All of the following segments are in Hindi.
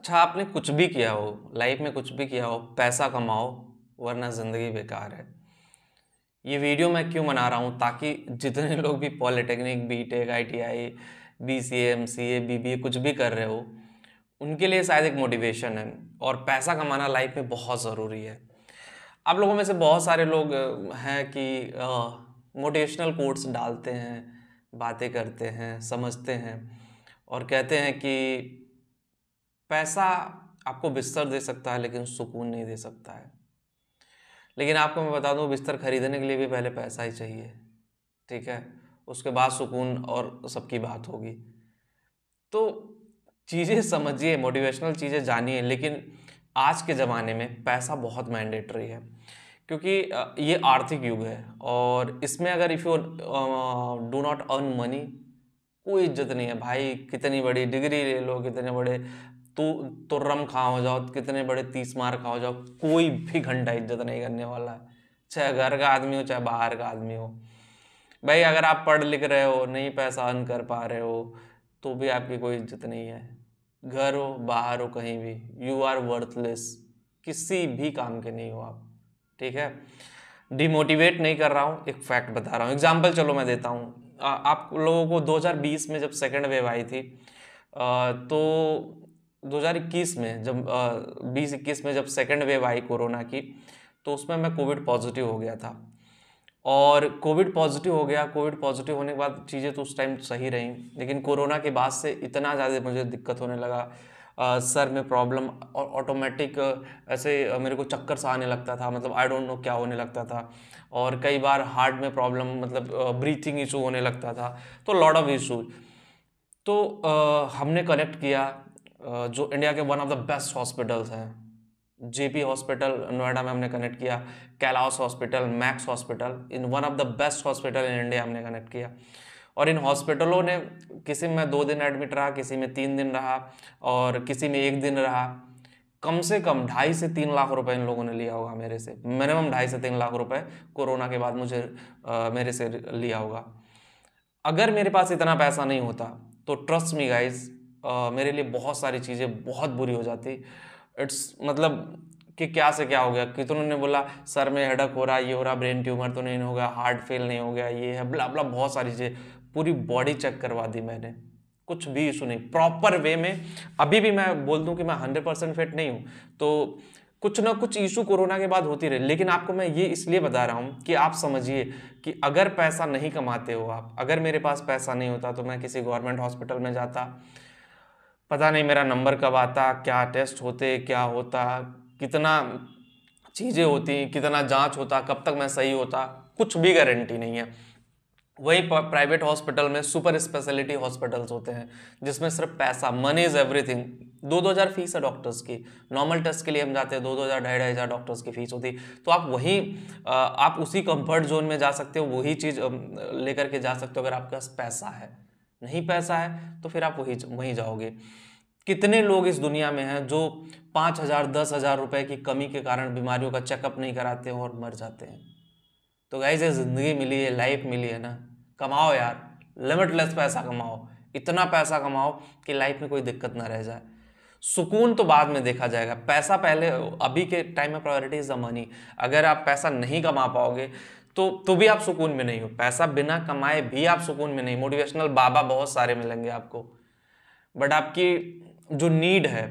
अच्छा आपने कुछ भी किया हो लाइफ में कुछ भी किया हो पैसा कमाओ वरना ज़िंदगी बेकार है ये वीडियो मैं क्यों बना रहा हूँ ताकि जितने लोग भी polytechnic B tech I T I B C M C A B B A कुछ भी कर रहे हो उनके लिए शायद एक मोटिवेशन है और पैसा कमाना लाइफ में बहुत ज़रूरी है आप लोगों में से बहुत सारे लोग हैं कि मोटिवेशनल कोर्ट्स डालते हैं बातें करते हैं समझते हैं और कहते हैं कि पैसा आपको बिस्तर दे सकता है लेकिन सुकून नहीं दे सकता है लेकिन आपको मैं बता दूं बिस्तर खरीदने के लिए भी पहले पैसा ही चाहिए ठीक है उसके बाद सुकून और सबकी बात होगी तो चीज़ें समझिए मोटिवेशनल चीज़ें जानिए लेकिन आज के ज़माने में पैसा बहुत मैंडेटरी है क्योंकि ये आर्थिक युग है और इसमें अगर if you do not earn money कोई इज्जत नहीं है भाई कितनी बड़ी डिग्री ले लो कितने बड़े तो तुर्रम खा हो जाओ कितने बड़े तीस मार खा हो जाओ कोई भी घंटा इज्जत नहीं करने वाला है चाहे घर का आदमी हो चाहे बाहर का आदमी हो भाई अगर आप पढ़ लिख रहे हो नहीं पैसा अन कर पा रहे हो तो भी आपकी कोई इज्जत नहीं है घर हो बाहर हो कहीं भी यू आर वर्थलेस किसी भी काम के नहीं हो आप ठीक है डिमोटिवेट नहीं कर रहा हूँ एक फैक्ट बता रहा हूँ एग्जाम्पल चलो मैं देता हूँ आप लोगों को 2020 में जब सेकेंड वेव आई थी आ, तो 2021 में जब बीस इक्कीस में जब सेकेंड वेव आई कोरोना की तो उसमें मैं कोविड पॉजिटिव हो गया था और कोविड पॉजिटिव हो गया कोविड पॉजिटिव होने के बाद चीज़ें तो उस टाइम सही रहीं लेकिन कोरोना के बाद से इतना ज़्यादा मुझे दिक्कत होने लगा आ, सर में प्रॉब्लम और ऑटोमेटिक ऐसे मेरे को चक्कर सा आने लगता था मतलब आई डोंट नो क्या होने लगता था और कई बार हार्ट में प्रॉब्लम मतलब ब्रीथिंग इशू होने लगता था तो लॉट ऑफ इशू तो आ, हमने कनेक्ट किया जो इंडिया के one of the best hospitals हैं जेपी हॉस्पिटल नोएडा में हमने कनेक्ट किया Kailash hospital Max hospital in one of the best hospital in India हमने कनेक्ट किया और इन हॉस्पिटलों ने किसी में दो दिन एडमिट रहा किसी में तीन दिन रहा और किसी में एक दिन रहा कम से कम ढाई से तीन लाख रुपए इन लोगों ने लिया होगा मेरे से मिनिमम ढाई से तीन लाख रुपए कोरोना के बाद मुझे आ, मेरे से लिया होगा अगर मेरे पास इतना पैसा नहीं होता तो ट्रस्ट मी गाइज़ मेरे लिए बहुत सारी चीज़ें बहुत बुरी हो जाती इट्स मतलब कि क्या से क्या हो गया कि तो बोला सर में हेडक हो रहा ये हो रहा ब्रेन ट्यूमर तो नहीं हो गया हार्ट फेल नहीं हो गया ये है बला बुला बहुत सारी चीज़ें पूरी बॉडी चेक करवा दी मैंने कुछ भी इशू नहीं प्रॉपर वे में अभी भी मैं बोल दूँ कि मैं हंड्रेड परसेंट फिट नहीं हूँ तो कुछ ना कुछ इशू कोरोना के बाद होती रही लेकिन आपको मैं ये इसलिए बता रहा हूँ कि आप समझिए कि अगर पैसा नहीं कमाते हो आप अगर मेरे पास पैसा नहीं होता तो मैं किसी गवर्नमेंट हॉस्पिटल में जाता पता नहीं मेरा नंबर कब आता क्या टेस्ट होते क्या होता कितना चीज़ें होती कितना जांच होता कब तक मैं सही होता कुछ भी गारंटी नहीं है वही प्राइवेट हॉस्पिटल में सुपर स्पेशलिटी हॉस्पिटल्स होते हैं जिसमें सिर्फ पैसा मनी इज़ एवरीथिंग दो दो हज़ार फीस है डॉक्टर्स की नॉर्मल टेस्ट के लिए हम जाते हैं दो दो हज़ार ढाई ढाई हज़ार डॉक्टर्स की फ़ीस होती तो आप वही आप उसी कंफर्ट जोन में जा सकते हो वही चीज़ लेकर के जा सकते हो अगर आपके पास पैसा है नहीं पैसा है तो फिर आप वही वहीं जाओगे कितने लोग इस दुनिया में हैं जो पाँच हज़ार दस हज़ार रुपये की कमी के कारण बीमारियों का चेकअप नहीं कराते और मर जाते हैं तो गाइज ये ज़िंदगी मिली है लाइफ मिली है ना कमाओ यार लिमिटलेस पैसा कमाओ इतना पैसा कमाओ कि लाइफ में कोई दिक्कत ना रह जाए सुकून तो बाद में देखा जाएगा पैसा पहले अभी के टाइम में प्रायोरिटी इज़ द मनी अगर आप पैसा नहीं कमा पाओगे तो तो भी आप सुकून में नहीं हो पैसा बिना कमाए भी आप सुकून में नहीं मोटिवेशनल बाबा बहुत सारे मिलेंगे आपको बट आपकी जो नीड है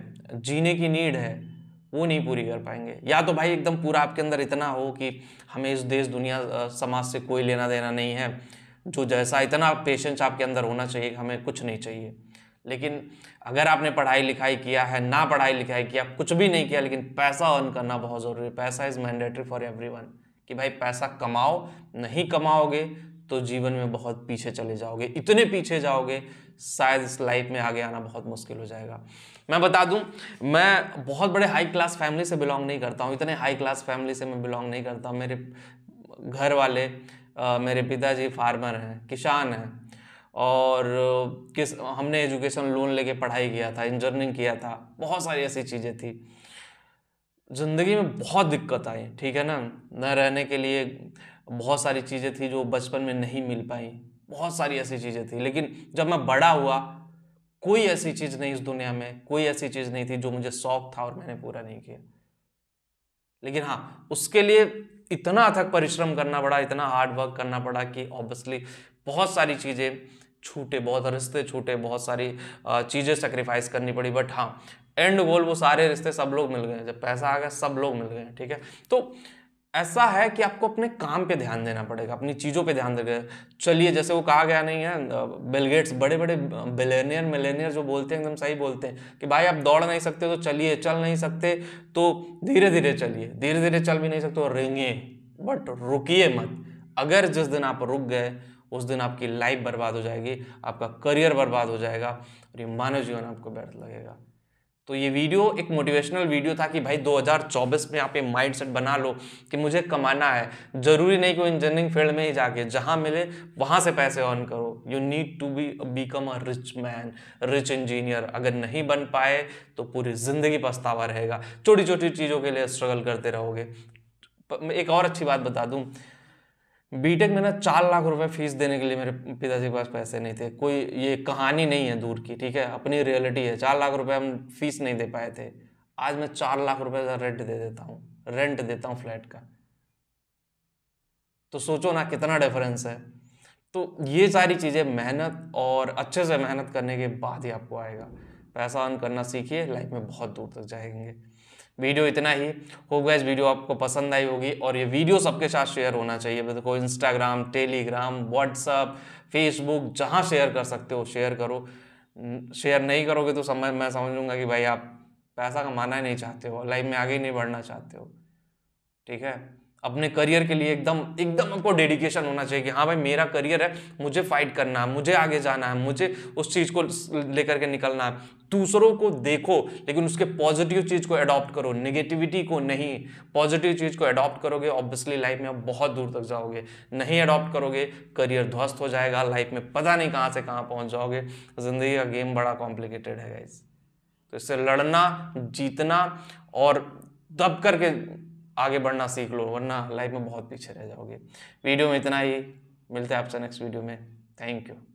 जीने की नीड है वो नहीं पूरी कर पाएंगे या तो भाई एकदम पूरा आपके अंदर इतना हो कि हमें इस देश दुनिया समाज से कोई लेना देना नहीं है जो जैसा इतना पेशेंस आपके अंदर होना चाहिए हमें कुछ नहीं चाहिए लेकिन अगर आपने पढ़ाई लिखाई किया है ना पढ़ाई लिखाई किया कुछ भी नहीं किया लेकिन पैसा अर्न करना बहुत ज़रूरी है पैसा is mandatory for everyone कि भाई पैसा कमाओ नहीं कमाओगे तो जीवन में बहुत पीछे चले जाओगे इतने पीछे जाओगे शायद इस लाइफ में आगे आना बहुत मुश्किल हो जाएगा मैं बता दूं मैं बहुत बड़े हाई क्लास फैमिली से बिलोंग नहीं करता हूँ इतने हाई क्लास फैमिली से मैं बिलोंग नहीं करता मेरे घर वाले आ, मेरे पिताजी फार्मर हैं किसान हैं और किस हमने एजुकेशन लोन लेके पढ़ाई किया था इंजीनियरिंग किया था बहुत सारी ऐसी चीज़ें थी ज़िंदगी में बहुत दिक्कत आई ठीक है ना न रहने के लिए बहुत सारी चीज़ें थी जो बचपन में नहीं मिल पाई बहुत सारी ऐसी चीज़ें थी लेकिन जब मैं बड़ा हुआ कोई ऐसी चीज़ नहीं इस दुनिया में कोई ऐसी चीज़ नहीं थी जो मुझे शौक था और मैंने पूरा नहीं किया लेकिन हाँ उसके लिए इतना अथक परिश्रम करना पड़ा इतना हार्ड वर्क करना पड़ा कि ऑब्वियसली बहुत सारी चीज़ें छूटे बहुत रिश्ते छूटे बहुत सारी चीज़ें सेक्रीफाइस करनी पड़ी बट हाँ एंड गोल वो सारे रिश्ते सब लोग मिल गए जब पैसा आ गया सब लोग मिल गए ठीक है तो ऐसा है कि आपको अपने काम पे ध्यान देना पड़ेगा अपनी चीज़ों पे ध्यान देना चलिए जैसे वो कहा गया नहीं है बिलगेट्स बड़े बड़े बिलेनियर मिलेनियर जो बोलते हैं एकदम सही बोलते हैं कि भाई आप दौड़ नहीं सकते तो चलिए चल नहीं सकते तो धीरे धीरे चलिए धीरे धीरे चल भी नहीं सकते तो रेंगे बट रुकिए मत अगर जिस दिन आप रुक गए उस दिन आपकी लाइफ बर्बाद हो जाएगी आपका करियर बर्बाद हो जाएगा और ये मानव जीवन आपको बेहतर लगेगा तो ये वीडियो एक मोटिवेशनल वीडियो था कि भाई 2024 में आप ये माइंडसेट बना लो कि मुझे कमाना है ज़रूरी नहीं कि इंजीनियरिंग फील्ड में ही जाके जहाँ मिले वहाँ से पैसे अर्न करो you need to be become a rich man rich engineer अगर नहीं बन पाए तो पूरी ज़िंदगी पछतावा रहेगा छोटी छोटी चीज़ों के लिए स्ट्रगल करते रहोगे एक और अच्छी बात बता दूँ बीटेक में ना चार लाख रुपए फीस देने के लिए मेरे पिताजी के पास पैसे नहीं थे कोई ये कहानी नहीं है दूर की ठीक है अपनी रियलिटी है चार लाख रुपए हम फीस नहीं दे पाए थे आज मैं चार लाख रुपए का रेंट दे देता हूँ रेंट देता हूँ फ्लैट का तो सोचो ना कितना डिफरेंस है तो ये सारी चीज़ें मेहनत और अच्छे से मेहनत करने के बाद ही आपको आएगा पैसा अर्न करना सीखिए लाइफ में बहुत दूर तक जाएंगे वीडियो इतना ही गया इस वीडियो आपको पसंद आई होगी और ये वीडियो सबके साथ शेयर होना चाहिए देखो इंस्टाग्राम टेलीग्राम व्हाट्सअप फेसबुक जहाँ शेयर कर सकते हो शेयर करो शेयर नहीं करोगे तो समझ मैं समझूंगा कि भाई आप पैसा कमाना ही नहीं चाहते हो लाइफ में आगे नहीं बढ़ना चाहते हो ठीक है अपने करियर के लिए एकदम एकदम आपको डेडिकेशन होना चाहिए कि हाँ भाई मेरा करियर है मुझे फाइट करना है मुझे आगे जाना है मुझे उस चीज़ को लेकर के निकलना है दूसरों को देखो लेकिन उसके पॉजिटिव चीज़ को अडॉप्ट करो नेगेटिविटी को नहीं पॉजिटिव चीज़ को अडॉप्ट करोगे ऑब्वियसली लाइफ में आप बहुत दूर तक जाओगे नहीं अडॉप्ट करोगे करियर ध्वस्त हो जाएगा लाइफ में पता नहीं कहाँ से कहाँ पहुँच जाओगे ज़िंदगी का गेम बड़ा कॉम्प्लिकेटेड है गाइज तो इससे लड़ना जीतना और दब करके आगे बढ़ना सीख लो वरना लाइफ में बहुत पीछे रह जाओगे वीडियो में इतना ही मिलते हैं आपसे नेक्स्ट वीडियो में थैंक यू